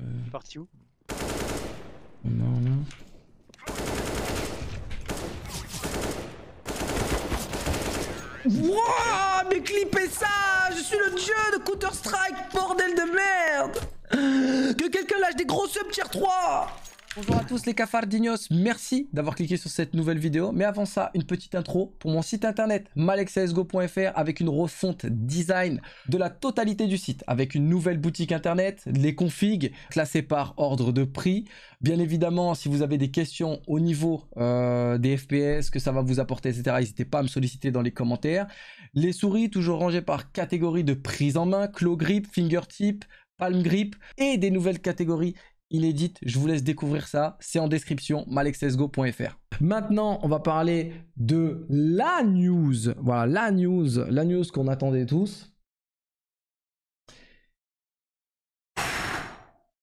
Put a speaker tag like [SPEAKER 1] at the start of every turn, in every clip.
[SPEAKER 1] Euh, parti où Non, non. Wouah Mais clipez ça Je suis le dieu de Counter-Strike, bordel de merde Que quelqu'un lâche des gros subs tier 3 Bonjour à tous les d'Inos, merci d'avoir cliqué sur cette nouvelle vidéo. Mais avant ça, une petite intro pour mon site internet malexsgo.fr, avec une refonte design de la totalité du site avec une nouvelle boutique internet, les configs classés par ordre de prix. Bien évidemment, si vous avez des questions au niveau euh, des FPS, que ça va vous apporter, etc., n'hésitez pas à me solliciter dans les commentaires. Les souris, toujours rangées par catégorie de prise en main, claw grip, fingertip, palm grip et des nouvelles catégories inédite. Je vous laisse découvrir ça. C'est en description, malexesgo.fr. Maintenant, on va parler de la news. Voilà, la news. La news qu'on attendait tous.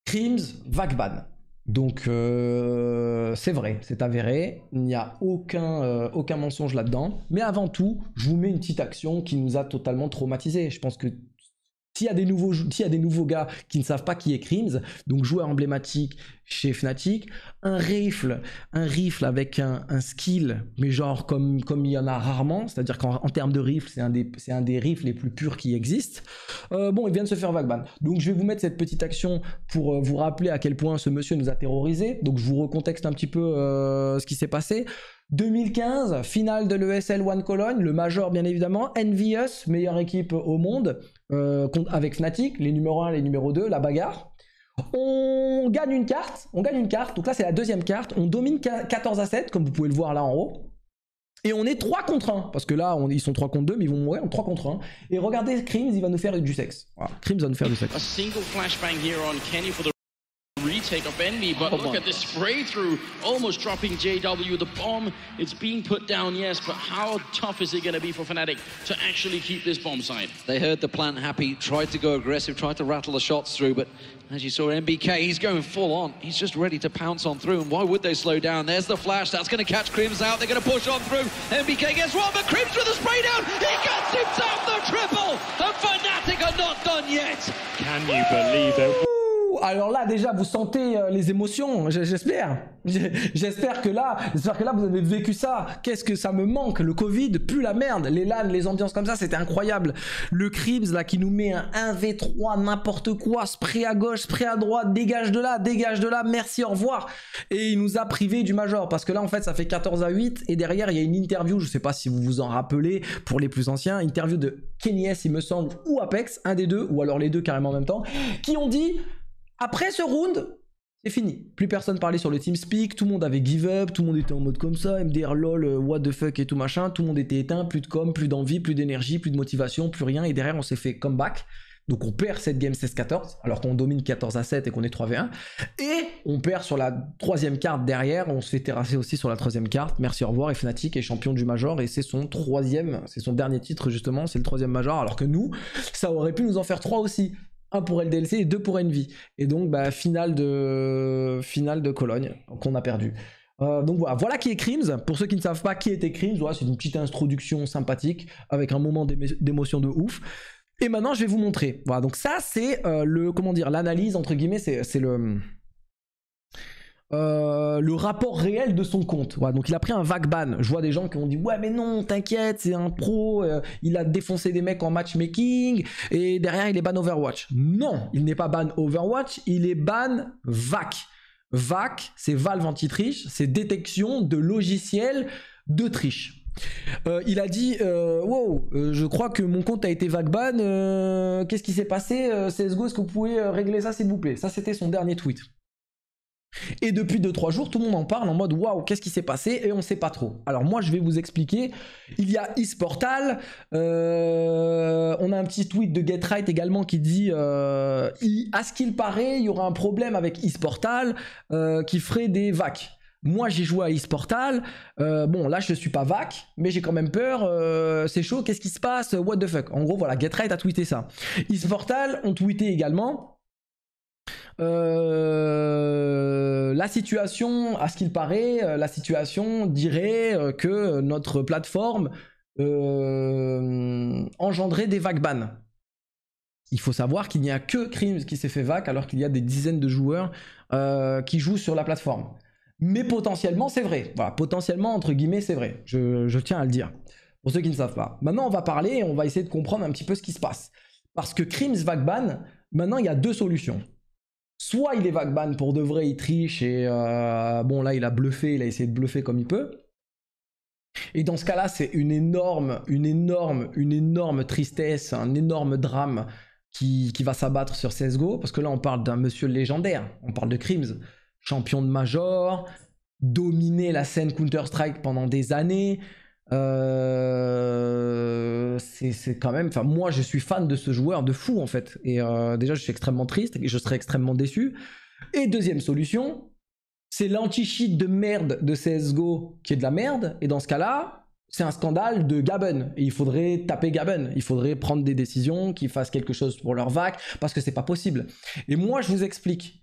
[SPEAKER 1] crimes Vagban. Donc, euh, c'est vrai, c'est avéré. Il n'y a aucun, euh, aucun mensonge là-dedans. Mais avant tout, je vous mets une petite action qui nous a totalement traumatisés. Je pense que s'il y, a des nouveaux, y a des nouveaux gars qui ne savent pas qui est Crims, donc joueur emblématique chez Fnatic, un rifle, un rifle avec un, un skill, mais genre comme, comme il y en a rarement, c'est-à-dire qu'en termes de rifle, c'est un, des, c'est un des rifles les plus purs qui existent. Euh, bon, il vient de se faire vagban. Donc je vais vous mettre cette petite action pour euh, vous rappeler à quel point ce monsieur nous a terrorisés. Donc je vous recontexte un petit peu euh, ce qui s'est passé. 2015, finale de l'ESL One Cologne, le Major bien évidemment, Envious, meilleure équipe au monde. Euh, avec Fnatic, les numéros 1, les numéros 2, la bagarre. On gagne une carte, on gagne une carte, donc là c'est la deuxième carte, on domine 14 à 7 comme vous pouvez le voir là en haut. Et on est 3 contre 1, parce que là ils sont 3 contre 2 mais ils vont mourir en 3 contre 1. Et regardez Crims, il va nous faire du sexe. Voilà, Crims va nous faire du sexe. take up Envy, but oh look at this spray through, almost dropping JW. The bomb, it's being put down, yes, but how tough is it going to be for Fnatic to actually keep this bomb site? They heard the plan happy, tried to go aggressive, tried to rattle the shots through, but as you saw, MBK, he's going full on. He's just ready to pounce on through, and why would they slow down? There's the flash, that's going to catch Crims out, they're going to push on through. MBK gets one, but Crims with a spray down, he gets himself the triple, and Fnatic are not done yet. Can you Woo! believe it? alors là déjà vous sentez euh, les émotions, j'espère. J'espère que là, j'espère que là vous avez vécu ça. Qu'est-ce que ça me manque Le Covid, plus la merde, les LAN, les ambiances comme ça, c'était incroyable. Le Cribs là qui nous met un 1v3 n'importe quoi, spray à gauche, spray à droite, dégage de là, dégage de là, merci, au revoir. Et il nous a privé du major parce que là en fait ça fait 14 à 8 et derrière il y a une interview, je ne sais pas si vous vous en rappelez pour les plus anciens, interview de Kenny il me semble ou Apex, un des deux ou alors les deux carrément en même temps qui ont dit après ce round, c'est fini. Plus personne parlait sur le TeamSpeak, tout le monde avait give up, tout le monde était en mode comme ça, MDR lol, euh, what the fuck et tout machin, tout le monde était éteint, plus de com, plus d'envie, plus d'énergie, plus de motivation, plus rien, et derrière on s'est fait comeback. Donc on perd cette game 16-14, alors qu'on domine 14 à 7 et qu'on est 3v1. Et on perd sur la troisième carte derrière, on se fait terrasser aussi sur la troisième carte. Merci, au revoir. Et Fnatic est champion du Major et c'est son troisième, c'est son dernier titre justement, c'est le troisième Major. Alors que nous, ça aurait pu nous en faire trois aussi un pour LDLC et deux pour Envy. Et donc, bah, finale de, finale de Cologne qu'on a perdu. Euh, donc voilà, voilà qui est Crims. Pour ceux qui ne savent pas qui était Crims, voilà, c'est une petite introduction sympathique avec un moment d'émotion de ouf. Et maintenant, je vais vous montrer. Voilà, donc ça, c'est euh, le comment dire l'analyse entre guillemets, c'est le euh, le rapport réel de son compte. donc il a pris un vague ban. Je vois des gens qui ont dit ouais mais non t'inquiète c'est un pro, euh, il a défoncé des mecs en matchmaking et derrière il est ban Overwatch. Non, il n'est pas ban Overwatch, il est ban VAC. VAC, c'est Valve anti-triche, c'est détection de logiciels de triche. Euh, il a dit Wow, je crois que mon compte a été ban. Qu'est-ce qui s'est passé CSGO, est-ce que vous pouvez régler ça, s'il vous plaît Ça, c'était son dernier tweet. Et depuis 2-3 jours, tout le monde en parle en mode waouh, qu'est-ce qui s'est passé Et on sait pas trop. Alors moi, je vais vous expliquer. Il y a eSportal. Euh, on a un petit tweet de GetRight également qui dit euh, à ce qu'il paraît, il y aura un problème avec eSportal euh, qui ferait des vacs. Moi, j'ai joué à eSportal. Euh, bon, là, je suis pas vac, mais j'ai quand même peur. c'est chaud, qu'est-ce qui se passe What the fuck En gros, voilà, GetRight a tweeté ça. eSportal ont tweeté également euh, la situation, à ce qu'il paraît, euh, la situation dirait euh, que notre plateforme engendrait des vagues ban. Il faut savoir qu'il n'y a que Crims qui s'est fait vague alors qu'il y a des dizaines de joueurs qui jouent sur la plateforme. Mais potentiellement, c'est vrai. Voilà, potentiellement, entre guillemets, c'est vrai. Je, tiens à le dire. Pour ceux qui ne savent pas. Maintenant, on va parler et on va essayer de comprendre un petit peu ce qui se passe. Parce que Crims Vagban, maintenant, il y a deux solutions. Soit il est Vagban pour de vrai, il triche et euh, bon là il a bluffé, il a essayé de bluffer comme il peut. Et dans ce cas-là, c'est une énorme, une énorme, une énorme tristesse, un énorme drame qui, qui va s'abattre sur CSGO, parce que là on parle d'un monsieur légendaire, on parle de Crims, champion de Major, dominé la scène Counter-Strike pendant des années, euh, c'est quand même. Enfin, moi, je suis fan de ce joueur de fou en fait. Et euh, déjà, je suis extrêmement triste et je serais extrêmement déçu. Et deuxième solution, c'est l'anti-cheat de merde de CSGO qui est de la merde. Et dans ce cas-là, c'est un scandale de Gabon. Et il faudrait taper Gabon. Il faudrait prendre des décisions, qu'ils fassent quelque chose pour leur vac, parce que c'est pas possible. Et moi, je vous explique.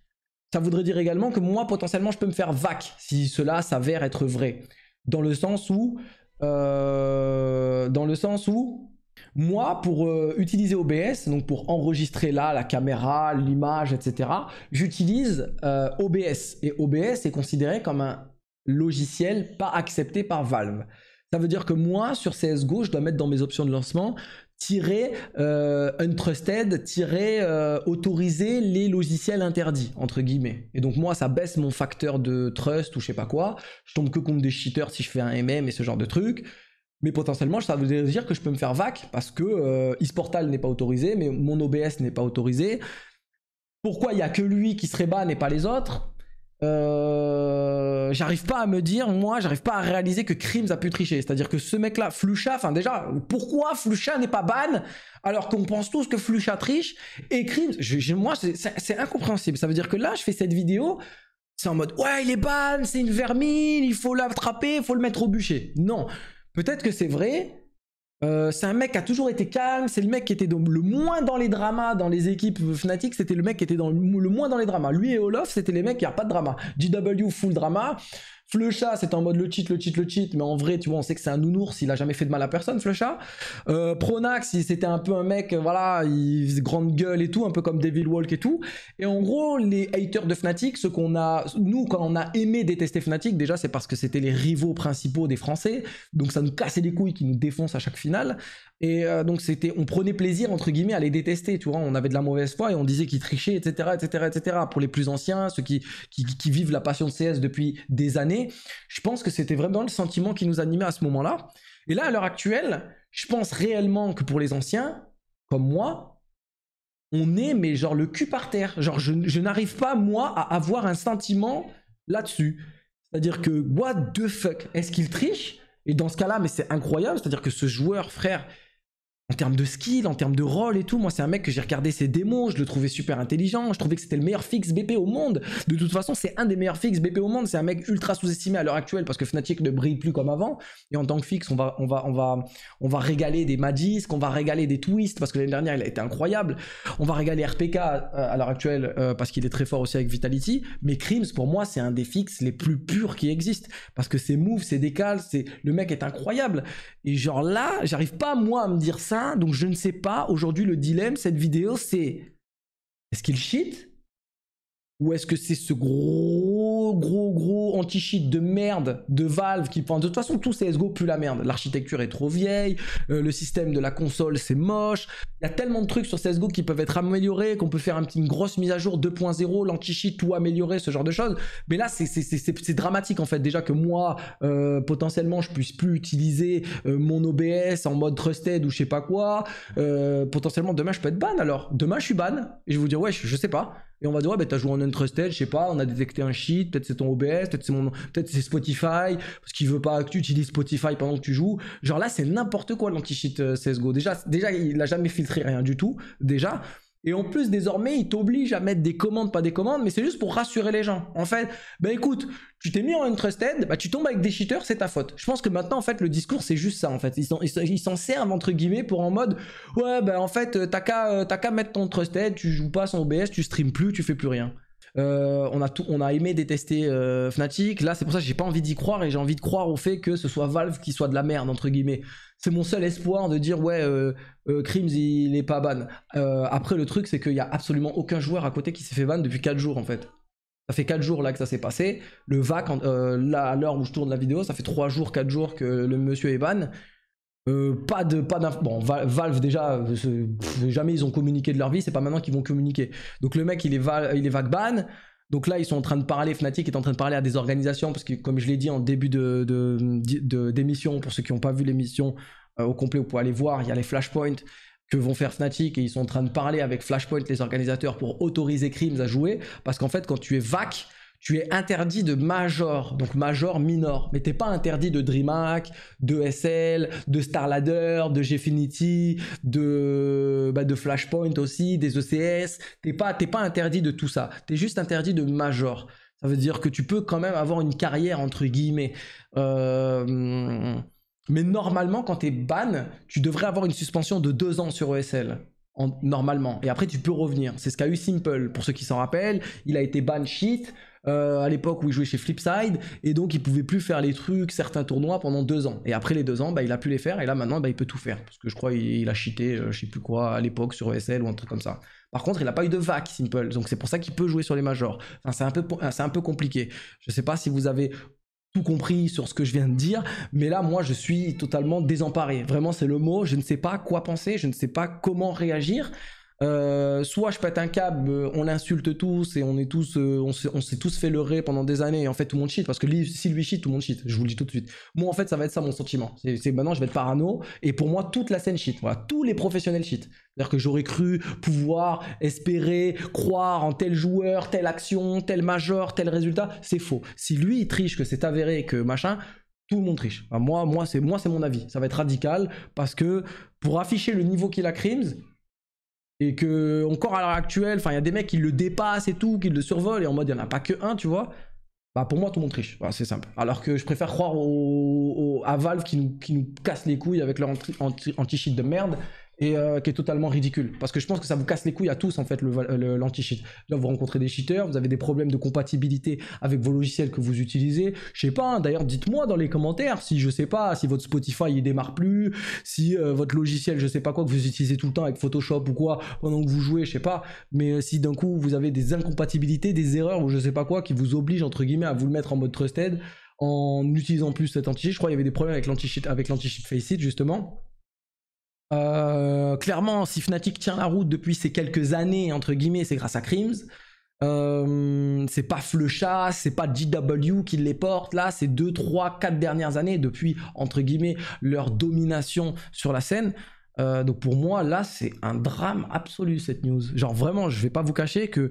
[SPEAKER 1] Ça voudrait dire également que moi, potentiellement, je peux me faire vac si cela s'avère être vrai. Dans le sens où euh, dans le sens où moi, pour euh, utiliser OBS, donc pour enregistrer là la caméra, l'image, etc., j'utilise euh, OBS. Et OBS est considéré comme un logiciel pas accepté par Valve. Ça veut dire que moi, sur CSGO, je dois mettre dans mes options de lancement tirer euh, untrusted, tirer euh, autoriser les logiciels interdits, entre guillemets. Et donc moi, ça baisse mon facteur de trust ou je sais pas quoi. Je tombe que contre des cheaters si je fais un MM et ce genre de truc. Mais potentiellement, ça veut dire que je peux me faire vac parce que euh, eSportal n'est pas autorisé, mais mon OBS n'est pas autorisé. Pourquoi il y a que lui qui serait ban et pas les autres euh, j'arrive pas à me dire, moi, j'arrive pas à réaliser que Crims a pu tricher. C'est-à-dire que ce mec-là, Flucha, enfin déjà, pourquoi Flucha n'est pas ban alors qu'on pense tous que Flucha triche et Crims Moi, c'est incompréhensible. Ça veut dire que là, je fais cette vidéo, c'est en mode, ouais, il est ban, c'est une vermine, il faut l'attraper, il faut le mettre au bûcher. Non. Peut-être que c'est vrai, euh, c'est un mec qui a toujours été calme, c'est le mec qui était le moins dans les dramas dans les équipes Fnatic, c'était le mec qui était dans le, moins dans les dramas. Lui et Olof, c'était les mecs qui a pas de drama. GW full drama, Flecha, c'est en mode le cheat, le cheat, le cheat, mais en vrai, tu vois, on sait que c'est un nounours, il a jamais fait de mal à personne, Flecha. Euh, Pronax, c'était un peu un mec, euh, voilà, il grande gueule et tout, un peu comme Devil Walk et tout. Et en gros, les haters de Fnatic, ce qu'on a, nous, quand on a aimé détester Fnatic, déjà, c'est parce que c'était les rivaux principaux des Français, donc ça nous cassait les couilles qui nous défoncent à chaque finale. Et euh, donc c'était, on prenait plaisir entre guillemets à les détester, tu vois, on avait de la mauvaise foi et on disait qu'ils trichaient, etc., etc., etc. Pour les plus anciens, ceux qui vivent la passion de CS depuis des années je pense que c'était vraiment le sentiment qui nous animait à ce moment-là. Et là, à l'heure actuelle, je pense réellement que pour les anciens, comme moi, on est, mais genre le cul par terre. Genre, je, je n'arrive pas, moi, à avoir un sentiment là-dessus. C'est-à-dire que, what the fuck Est-ce qu'il triche Et dans ce cas-là, mais c'est incroyable, c'est-à-dire que ce joueur, frère, en termes de skill, en termes de rôle et tout. Moi, c'est un mec que j'ai regardé ses démos, je le trouvais super intelligent, je trouvais que c'était le meilleur fixe BP au monde. De toute façon, c'est un des meilleurs fixes BP au monde. C'est un mec ultra sous-estimé à l'heure actuelle parce que Fnatic ne brille plus comme avant. Et en tant que fixe, on va, on va, on va, on va régaler des Magisk, on va régaler des twists parce que l'année dernière, il a été incroyable. On va régaler RPK euh, à, l'heure actuelle euh, parce qu'il est très fort aussi avec Vitality. Mais Crims, pour moi, c'est un des fixes les plus purs qui existent parce que ses moves, ses décales, c'est le mec est incroyable. Et genre là, j'arrive pas moi à me dire ça donc je ne sais pas. Aujourd'hui, le dilemme, cette vidéo, c'est est-ce qu'il cheat ou est-ce que c'est ce gros, gros, gros anti-cheat de merde de Valve qui... prend... de toute façon, tout CSGO pue la merde. L'architecture est trop vieille, euh, le système de la console, c'est moche. Il y a tellement de trucs sur CSGO qui peuvent être améliorés, qu'on peut faire un petit, une grosse mise à jour 2.0, l'anti-cheat, tout améliorer, ce genre de choses. Mais là, c'est dramatique, en fait. Déjà que moi, euh, potentiellement, je puisse plus utiliser euh, mon OBS en mode trusted ou je sais pas quoi. potentiellement, demain, je peux être ban, alors. Demain, je suis ban. Et je vais vous dire, ouais, je, je sais pas. Et on va dire, ouais, ben, t'as joué en Untrusted, je sais pas, on a détecté un cheat, peut-être c'est ton OBS, peut-être c'est mon, peut-être c'est Spotify, parce qu'il veut pas que tu utilises Spotify pendant que tu joues. Genre là, c'est n'importe quoi l'anti-cheat euh, CSGO. Déjà, déjà, il a jamais filtré rien du tout. Déjà. Et en plus, désormais, ils t'obligent à mettre des commandes, pas des commandes, mais c'est juste pour rassurer les gens. En fait, bah écoute, tu t'es mis en untrusted, bah tu tombes avec des cheaters, c'est ta faute. Je pense que maintenant, en fait, le discours, c'est juste ça, en fait. Ils s'en servent, entre guillemets, pour en mode, ouais, bah en fait, t'as qu'à euh, mettre ton trusted, tu joues pas sans OBS, tu streams plus, tu fais plus rien. Euh, on a on a aimé détester euh, Fnatic. Là, c'est pour ça que j'ai pas envie d'y croire et j'ai envie de croire au fait que ce soit Valve qui soit de la merde entre guillemets. C'est mon seul espoir de dire ouais, Crimes euh, Crims il est pas ban. après le truc c'est qu'il y a absolument aucun joueur à côté qui s'est fait ban depuis 4 jours en fait. Ça fait 4 jours là que ça s'est passé. Le VAC, là à l'heure où je tourne la vidéo, ça fait 3 jours, 4 jours que le monsieur est ban. Euh, pas de pas bon Valve déjà euh, jamais ils ont communiqué de leur vie c'est pas maintenant qu'ils vont communiquer donc le mec il est Val... il est ban donc là ils sont en train de parler Fnatic est en train de parler à des organisations parce que comme je l'ai dit en début de, d'émission pour ceux qui n'ont pas vu l'émission euh, au complet vous pouvez aller voir il y a les flashpoints que vont faire Fnatic et ils sont en train de parler avec Flashpoint les organisateurs pour autoriser Crims à jouer parce qu'en fait quand tu es VAC tu es interdit de major, donc major minor, mais t'es pas interdit de DreamHack, de SL, de Starladder, de Gfinity, bah, de, Flashpoint aussi, des ECS, t'es pas, pas interdit de tout ça, Tu es juste interdit de major. Ça veut dire que tu peux quand même avoir une carrière entre guillemets. Euh, mais normalement, quand tu es ban, tu devrais avoir une suspension de deux ans sur ESL normalement. Et après, tu peux revenir. C'est ce qu'a eu Simple. Pour ceux qui s'en rappellent, il a été ban shit euh, à l'époque où il jouait chez Flipside, et donc il pouvait plus faire les trucs, certains tournois pendant deux ans. Et après les deux ans, bah, il a pu les faire, et là maintenant, bah, il peut tout faire. Parce que je crois il, a cheaté, euh, je sais plus quoi, à l'époque sur ESL ou un truc comme ça. Par contre, il a pas eu de VAC, Simple, donc c'est pour ça qu'il peut jouer sur les majors. Enfin, c'est un, peu, euh, un peu compliqué. Je sais pas si vous avez tout compris sur ce que je viens de dire, mais là, moi, je suis totalement désemparé. Vraiment, c'est le mot, je ne sais pas quoi penser, je ne sais pas comment réagir. Euh, soit je pète un câble, euh, on l'insulte tous et on est tous, euh, on s'est tous fait leurrer pendant des années et en fait tout le monde cheat parce que lui, si lui cheat, tout le monde cheat. Je vous le dis tout de suite. Moi en fait ça va être ça mon sentiment. C'est maintenant je vais être parano et pour moi toute la scène cheat. Voilà, tous les professionnels cheat. C'est-à-dire que j'aurais cru pouvoir espérer, croire en tel joueur, telle action, tel major, tel résultat. C'est faux. Si lui il triche, que c'est avéré, que machin, tout le monde triche. moi, moi c'est moi c'est mon avis. Ça va être radical parce que pour afficher le niveau qu'il a crimes et que encore à l'heure actuelle, enfin il y a des mecs qui le dépassent et tout, qui le survolent, et en mode il n'y en a pas que un, tu vois. Bah pour moi tout le monde triche, c'est simple. Alors que je préfère croire au, à Valve qui nous, qui nous casse les couilles avec leur anti-cheat de merde et euh, qui est totalement ridicule. Parce que je pense que ça vous casse les couilles à tous en fait l'anti-cheat. Là vous rencontrez des cheaters, vous avez des problèmes de compatibilité avec vos logiciels que vous utilisez. Je sais pas, hein, d'ailleurs dites-moi dans les commentaires si je sais pas, si votre Spotify il démarre plus, si euh, votre logiciel je sais pas quoi que vous utilisez tout le temps avec Photoshop ou quoi pendant que vous jouez, je sais pas. Mais euh, si d'un coup vous avez des incompatibilités, des erreurs ou je sais pas quoi qui vous obligent entre guillemets à vous le mettre en mode trusted en utilisant plus cet anti-cheat, je crois qu'il y avait des problèmes avec l'anti-cheat avec l'anti-cheat Faceit justement euh, clairement, si Fnatic tient la route depuis ces quelques années, entre guillemets, c'est grâce à Crims. Euh, c'est pas Flecha, c'est pas GW qui les porte là, c'est 2, 3, 4 dernières années depuis, entre guillemets, leur domination sur la scène. Euh, donc pour moi, là, c'est un drame absolu cette news. Genre vraiment, je vais pas vous cacher que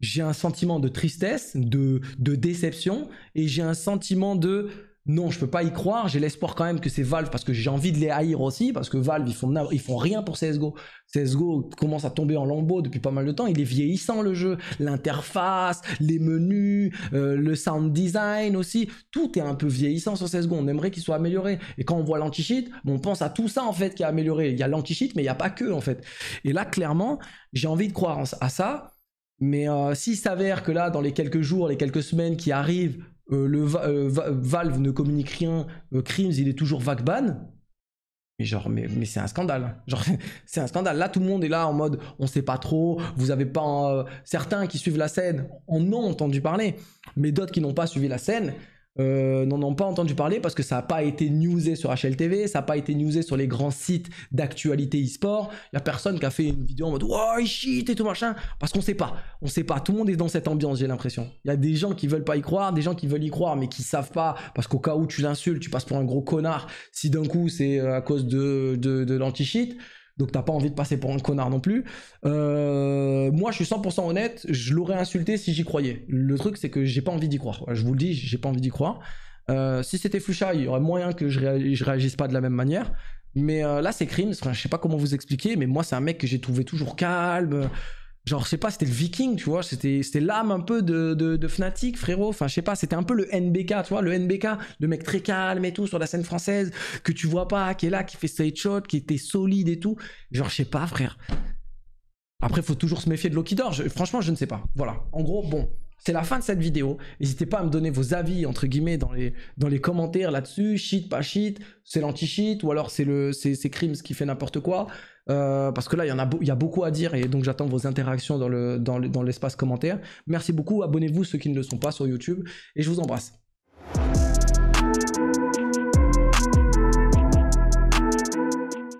[SPEAKER 1] j'ai un sentiment de tristesse, de, de déception, et j'ai un sentiment de non, je ne peux pas y croire. J'ai l'espoir quand même que c'est Valve parce que j'ai envie de les haïr aussi parce que Valve ils font ils font rien pour CS:GO. CS:GO commence à tomber en lambeaux depuis pas mal de temps. Il est vieillissant le jeu, l'interface, les menus, euh, le sound design aussi. Tout est un peu vieillissant sur CS:GO. On aimerait qu'il soit amélioré. Et quand on voit l'anti-cheat, on pense à tout ça en fait qui est amélioré. Il y a l'anti-cheat, mais il y a pas que en fait. Et là, clairement, j'ai envie de croire à ça. Mais euh, s'il s'avère que là, dans les quelques jours, les quelques semaines qui arrivent, euh, le euh, Valve ne communique rien, euh, crimes il est toujours vagban. Mais genre, mais, c'est un scandale. c'est un scandale. Là, tout le monde est là en mode, on sait pas trop, vous avez pas. certains qui suivent la scène en ont entendu parler, mais d'autres qui n'ont pas suivi la scène euh, n'en ont pas entendu parler parce que ça n'a pas été newsé sur HLTV, ça n'a pas été newsé sur les grands sites d'actualité e-sport. Il n'y a personne qui a fait une vidéo en mode il shit et tout machin. Parce qu'on ne sait pas. On sait pas. Tout le monde est dans cette ambiance, j'ai l'impression. Il y a des gens qui veulent pas y croire, des gens qui veulent y croire mais qui savent pas. Parce qu'au cas où tu l'insultes, tu passes pour un gros connard. Si d'un coup c'est euh, à cause de, de, de l'anti-shit. Donc t'as pas envie de passer pour un connard non plus. Euh, moi, je suis 100% honnête, je l'aurais insulté si j'y croyais. Le truc, c'est que j'ai pas envie d'y croire. Je vous le dis, j'ai pas envie d'y croire. Euh, si c'était Flucha, il y aurait moyen que je, réagisse, pas de la même manière. Mais euh, là, c'est crime. je sais pas comment vous expliquer, mais moi, c'est un mec que j'ai trouvé toujours calme genre je sais pas c'était le viking tu vois c'était l'âme un peu de, de, Fnatic frérot enfin je sais pas c'était un peu le NBK tu vois le NBK le mec très calme et tout sur la scène française que tu vois pas qui est là qui fait side shot qui était solide et tout genre je sais pas frère après faut toujours se méfier de Loki Dor franchement je ne sais pas voilà en gros bon c'est la fin de cette vidéo. N'hésitez pas à me donner vos avis, entre guillemets, dans les, dans les commentaires là-dessus. Shit, pas shit, c'est l'anti-shit, ou alors c'est le, qui fait n'importe quoi. Euh, parce que là, il y, en a, y a beaucoup à dire et donc j'attends vos interactions dans l'espace le, dans commentaire. Merci beaucoup, abonnez-vous ceux qui ne le sont pas sur YouTube et je vous embrasse.